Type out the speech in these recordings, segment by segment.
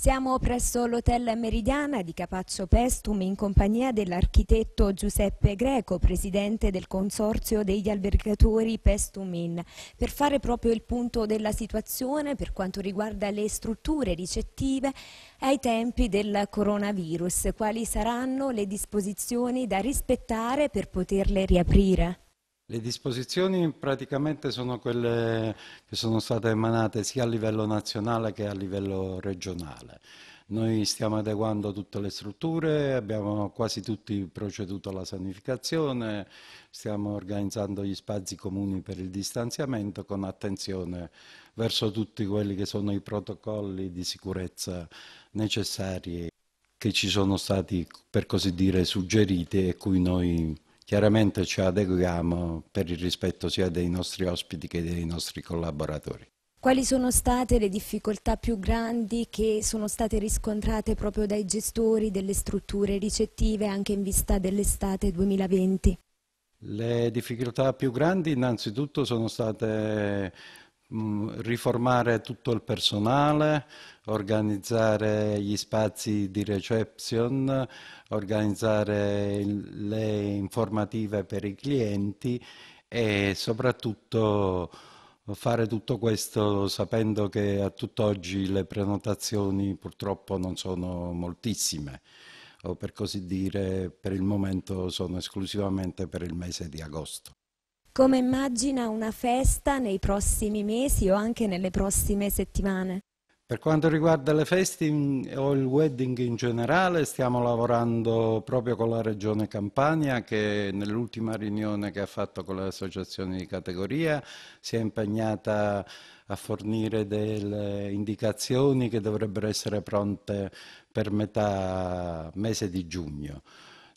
Siamo presso l'Hotel Meridiana di Capaccio Pestum in compagnia dell'architetto Giuseppe Greco, presidente del Consorzio degli Albergatori Pestumin, per fare proprio il punto della situazione per quanto riguarda le strutture ricettive ai tempi del coronavirus. Quali saranno le disposizioni da rispettare per poterle riaprire? Le disposizioni praticamente sono quelle che sono state emanate sia a livello nazionale che a livello regionale. Noi stiamo adeguando tutte le strutture, abbiamo quasi tutti proceduto alla sanificazione, stiamo organizzando gli spazi comuni per il distanziamento con attenzione verso tutti quelli che sono i protocolli di sicurezza necessari che ci sono stati, per così dire, suggeriti e cui noi Chiaramente ci adeguiamo per il rispetto sia dei nostri ospiti che dei nostri collaboratori. Quali sono state le difficoltà più grandi che sono state riscontrate proprio dai gestori delle strutture ricettive anche in vista dell'estate 2020? Le difficoltà più grandi innanzitutto sono state Mm, riformare tutto il personale, organizzare gli spazi di reception, organizzare le informative per i clienti e soprattutto fare tutto questo sapendo che a tutt'oggi le prenotazioni purtroppo non sono moltissime o per così dire per il momento sono esclusivamente per il mese di agosto. Come immagina una festa nei prossimi mesi o anche nelle prossime settimane? Per quanto riguarda le feste o il wedding in generale, stiamo lavorando proprio con la Regione Campania che nell'ultima riunione che ha fatto con le associazioni di categoria si è impegnata a fornire delle indicazioni che dovrebbero essere pronte per metà mese di giugno.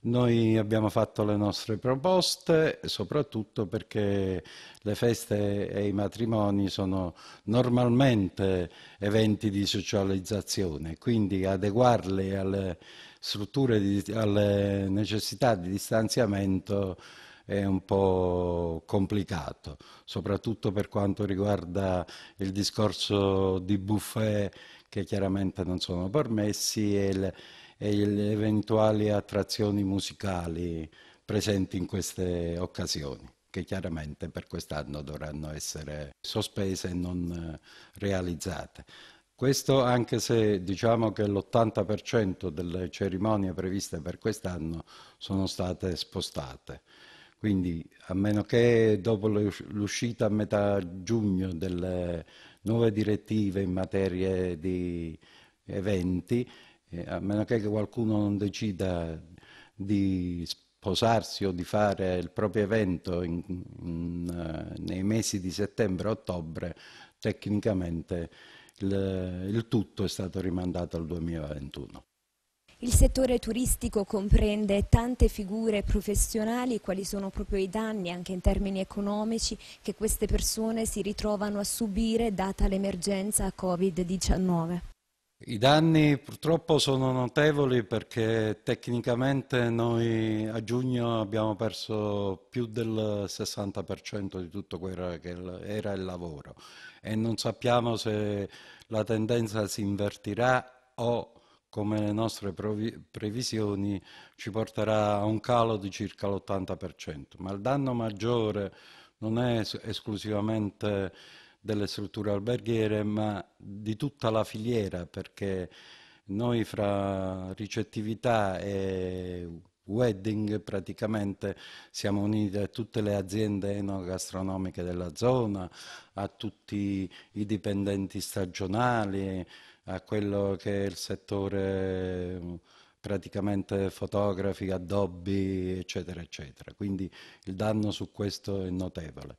Noi abbiamo fatto le nostre proposte, soprattutto perché le feste e i matrimoni sono normalmente eventi di socializzazione, quindi adeguarli alle, strutture, di, alle necessità di distanziamento è un po' complicato, soprattutto per quanto riguarda il discorso di buffet che chiaramente non sono permessi e, le, e le eventuali attrazioni musicali presenti in queste occasioni, che chiaramente per quest'anno dovranno essere sospese e non eh, realizzate. Questo anche se diciamo che l'80% delle cerimonie previste per quest'anno sono state spostate. Quindi a meno che dopo l'uscita a metà giugno delle nuove direttive in materia di eventi, eh, a meno che qualcuno non decida di sposarsi o di fare il proprio evento in, in, eh, nei mesi di settembre-ottobre, tecnicamente il, il tutto è stato rimandato al 2021. Il settore turistico comprende tante figure professionali, quali sono proprio i danni anche in termini economici che queste persone si ritrovano a subire data l'emergenza Covid-19. I danni purtroppo sono notevoli perché tecnicamente noi a giugno abbiamo perso più del 60% di tutto quello che era il lavoro e non sappiamo se la tendenza si invertirà o, come le nostre previsioni, ci porterà a un calo di circa l'80%. Ma il danno maggiore non è esclusivamente delle strutture alberghiere, ma di tutta la filiera, perché noi fra ricettività e wedding praticamente siamo uniti a tutte le aziende enogastronomiche della zona, a tutti i dipendenti stagionali, a quello che è il settore praticamente fotografi, addobbi, eccetera, eccetera. Quindi il danno su questo è notevole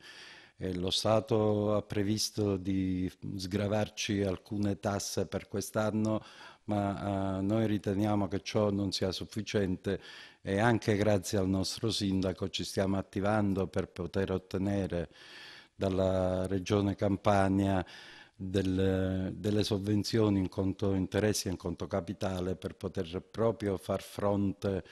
lo Stato ha previsto di sgravarci alcune tasse per quest'anno, ma eh, noi riteniamo che ciò non sia sufficiente e anche grazie al nostro sindaco ci stiamo attivando per poter ottenere dalla Regione Campania del, delle sovvenzioni in conto interessi e in conto capitale per poter proprio far fronte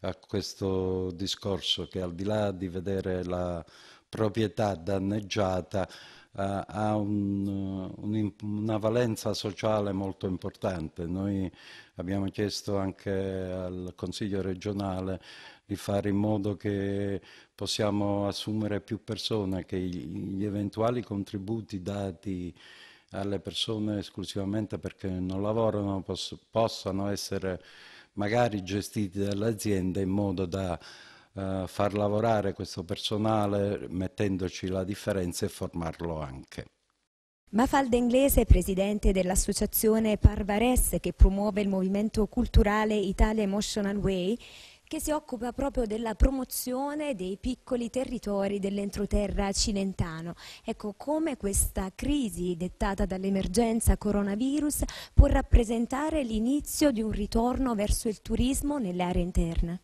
a questo discorso che al di là di vedere la proprietà danneggiata ha, eh, ha un, eh, un, una valenza sociale molto importante. Noi abbiamo chiesto anche al Consiglio regionale di fare in modo che possiamo assumere più persone, che gli eventuali contributi dati alle persone esclusivamente perché non lavorano poss- possano essere magari gestiti dall'azienda in modo da eh, far lavorare questo personale mettendoci la differenza e formarlo anche. Mafalda Inglese presidente dell'associazione Parvares che promuove il movimento culturale Italia Emotional Way che si occupa proprio della promozione dei piccoli territori dell'entroterra cilentano. Ecco come questa crisi dettata dall'emergenza coronavirus può rappresentare l'inizio di un ritorno verso il turismo nell'area interna.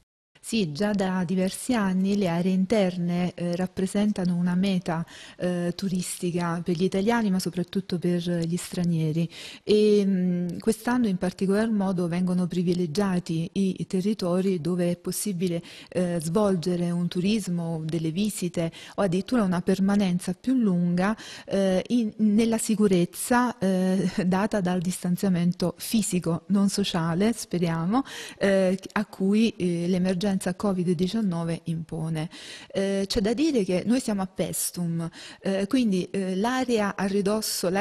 Sì, già da diversi anni le aree interne eh, rappresentano una meta eh, turistica per gli italiani ma soprattutto per gli stranieri e quest'anno in particolar modo vengono privilegiati i, territori dove è possibile eh, svolgere un turismo, delle visite o addirittura una permanenza più lunga eh, in, nella sicurezza eh, data dal distanziamento fisico, non sociale, speriamo, eh, a cui l'emergenza l'emergenza Covid-19 impone. Eh, c'è da dire che noi siamo a Pestum, eh, quindi eh, l'area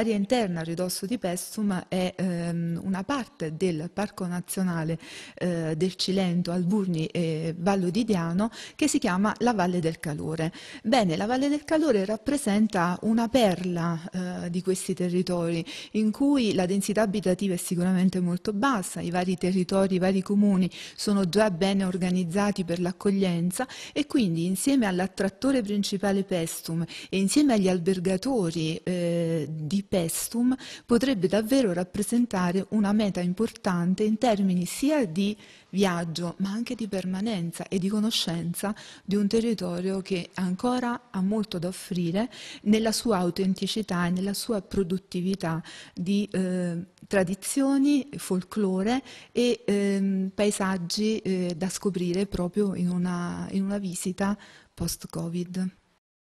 interna a ridosso di Pestum è ehm, una parte del Parco Nazionale eh, del Cilento, Alburni e Vallo di Diano che si chiama la Valle del Calore. Bene, la Valle del Calore rappresenta una perla eh, di questi territori in cui la densità abitativa è sicuramente molto bassa, i vari territori, i vari comuni sono già ben organizzati preparati per l'accoglienza e quindi insieme all'attrattore principale Pestum e insieme agli albergatori eh, di Pestum potrebbe davvero rappresentare una meta importante in termini sia di viaggio ma anche di permanenza e di conoscenza di un territorio che ancora ha molto da offrire nella sua autenticità e nella sua produttività di eh, tradizioni, folklore e ehm, paesaggi eh, da scoprire proprio in una, in una visita post-Covid.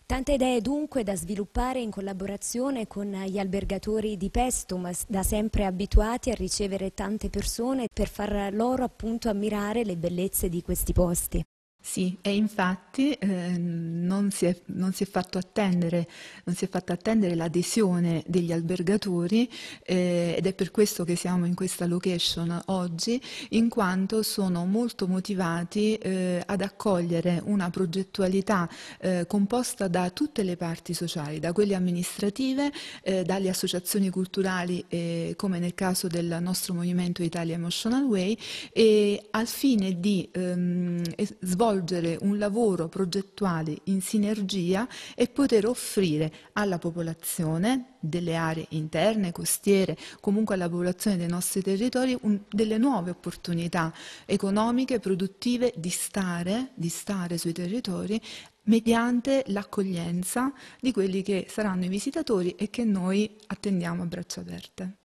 Tante idee dunque da sviluppare in collaborazione con gli albergatori di Pestum, da sempre abituati a ricevere tante persone per far loro appunto ammirare le bellezze di questi posti. Sì, e infatti eh, non si è, non si è fatto attendere, non si è fatta attendere l'adesione degli albergatori eh, ed è per questo che siamo in questa location oggi, in quanto sono molto motivati eh, ad accogliere una progettualità eh, composta da tutte le parti sociali, da quelle amministrative, eh, dalle associazioni culturali, eh, come nel caso del nostro movimento Italia Emotional Way, e al fine di ehm, svolgere svolgere un lavoro progettuale in sinergia e poter offrire alla popolazione delle aree interne, costiere, comunque alla popolazione dei nostri territori un, delle nuove opportunità economiche, produttive di stare, di stare sui territori mediante l'accoglienza di quelli che saranno i visitatori e che noi attendiamo a braccia aperte.